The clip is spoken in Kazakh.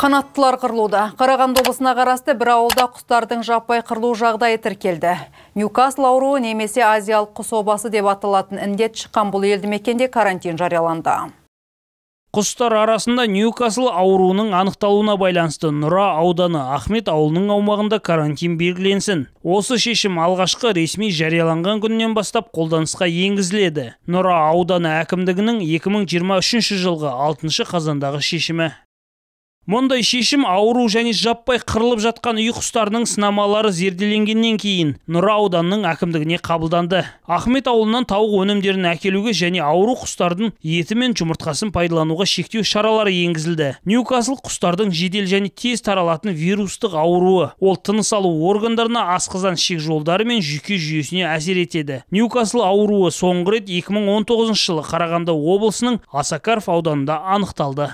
Қанаттылар қырылуда. Қарағанды облысына қарасты бір ауылда құстардың жаппай қырылу жағдайы тіркелді. Ньюкасл ауруы немесе азиялық құс обасы деп аталатын індет шыққан бұл елді мекенде карантин жарияланды. Құстар арасында Ньюкасл ауруының анықталуына байланысты Нұра ауданы Ахмет ауылының аумағында карантин белгіленсін. Осы шешім алғашқы ресми жарияланған күннен бастап қолданысқа енгізіледі. Нұра ауданы әкімдігінің 2023 жылғы 6 қазандағы шешімі мұндай шешім ауру және жаппай қырылып жатқан үй құстарының сынамалары зерделенгеннен кейін нұра ауданының әкімдігіне қабылданды ахмет ауылынан тауық өнімдерін әкелуге және ауру құстардың еті мен жұмыртқасын пайдалануға шектеу шаралары енгізілді ньюкасл құстардың жедел және тез таралатын вирустық ауруы ол тыныс алу органдарына асқазан ішек жолдары мен жүйке жүйесіне әсер етеді ньюкасл ауруы соңғы рет 2019 жылы қарағанды облысының осакаров ауданында анықталды